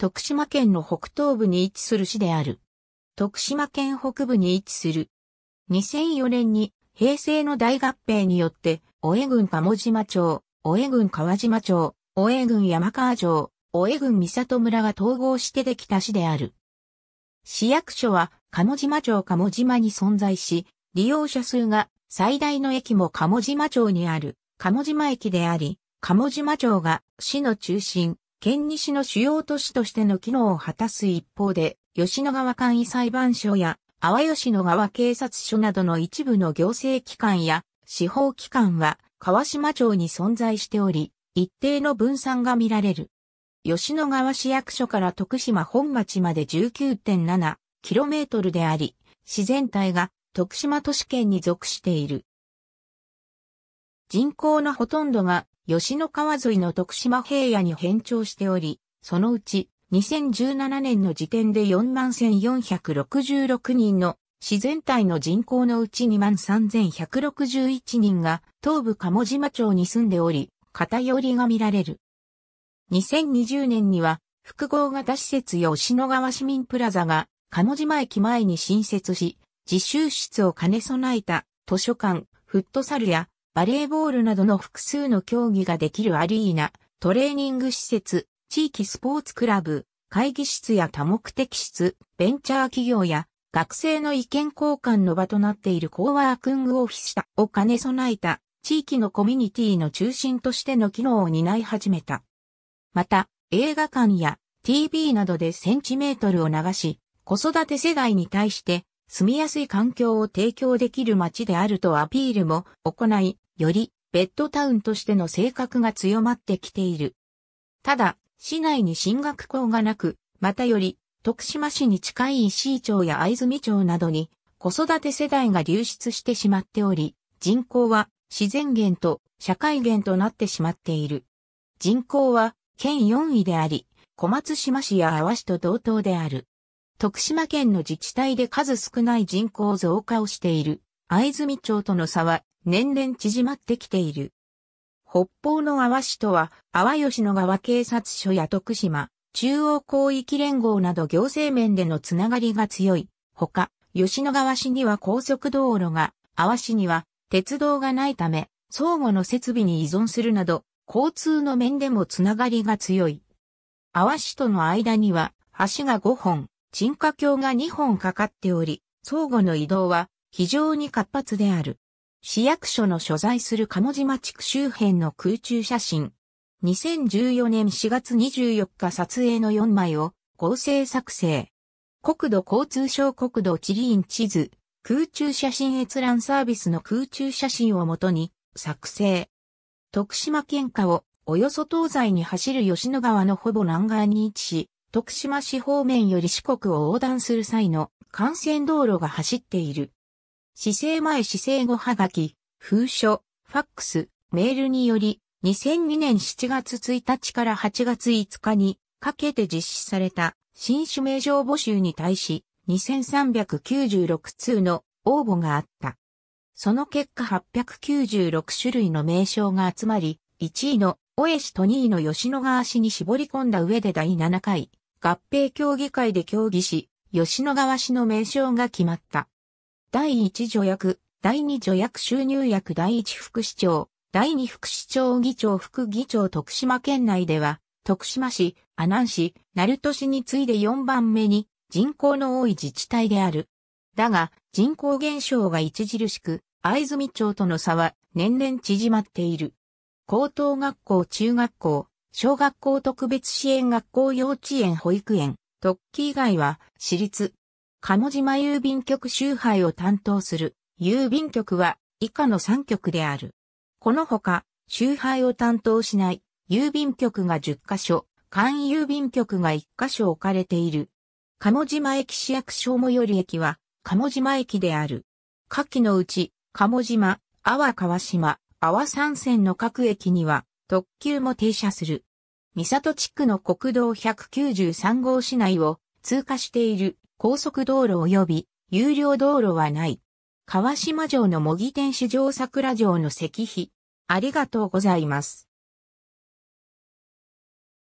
徳島県の北東部に位置する市である。徳島県北部に位置する。2004年に平成の大合併によって、小江郡鴨島町、小江郡川島町、小江郡山川町、小江郡三里村が統合してできた市である。市役所は鴨島町鴨島に存在し、利用者数が最大の駅も鴨島町にある鴨島駅であり、鴨島町が市の中心、県西の主要都市としての機能を果たす一方で、吉野川簡易裁判所や、阿波吉野川警察署などの一部の行政機関や司法機関は川島町に存在しており、一定の分散が見られる。吉野川市役所から徳島本町まで 19.7km であり、自然体が徳島都市圏に属している。人口のほとんどが吉野川沿いの徳島平野に変調しており、そのうち2017年の時点で41,466人の自然体の人口のうち23,161人が東部鴨島町に住んでおり、偏りが見られる。2020年には複合型施設吉野川市民プラザが鴨島駅前に新設し、自習室を兼ね備えた図書館、フットサルやバレーボールなどの複数の競技ができるアリーナ、トレーニング施設、地域スポーツクラブ、会議室や多目的室、ベンチャー企業や学生の意見交換の場となっているコーワークングオフィスを兼ね備えた地域のコミュニティの中心としての機能を担い始めた。また、映画館や TV などでセンチメートルを流し、子育て世代に対して住みやすい環境を提供できる街であるとアピールも行い、よりベッドタウンとしての性格が強まってきている。ただ、市内に進学校がなく、またより徳島市に近い石井町や藍住町などに子育て世代が流出してしまっており、人口は自然源と社会源となってしまっている。人口は県4位であり、小松島市や阿波市と同等である。徳島県の自治体で数少ない人口増加をしている。藍住町との差は年々縮まってきている。北方の阿波市とは、阿波吉野川警察署や徳島、中央広域連合など行政面でのつながりが強い。ほか、吉野川市には高速道路が、阿波市には鉄道がないため、相互の設備に依存するなど、交通の面でもつながりが強い。阿波市との間には、橋が5本、沈下橋が2本かかっており、相互の移動は非常に活発である。市役所の所在する鴨島地区周辺の空中写真。2014年4月24日撮影の4枚を合成作成。国土交通省国土地理院地図、空中写真閲覧サービスの空中写真をもとに作成。徳島県下をおよそ東西に走る吉野川のほぼ南岸に位置し、徳島市方面より四国を横断する際の幹線道路が走っている。市政前市政後はがき、封書、ファックス、メールにより、2002年7月1日から8月5日にかけて実施された新種名称募集に対し、2396通の応募があった。その結果896種類の名称が集まり、1位のオ江市と2位の吉野川市に絞り込んだ上で第7回合併協議会で協議し、吉野川市の名称が決まった。第1助役、第2助役収入役第1副市長、第2副市長議長副議長徳島県内では、徳島市、阿南市、鳴門市に次いで4番目に人口の多い自治体である。だが、人口減少が著しく、藍住町との差は年々縮まっている。高等学校中学校、小学校特別支援学校幼稚園保育園、特記以外は私立。鴨島郵便局集配を担当する郵便局は以下の3局である。このほか、集配を担当しない郵便局が10カ所、簡易郵便局が1カ所置かれている。鴨島駅市役所最寄り駅は鴨島駅である。下記のうち、鴨島、阿波川島、阿波山線の各駅には特急も停車する。三里地区の国道193号市内を通過している高速道路及び有料道路はない。川島城の模擬天守城桜城の石碑。ありがとうございます。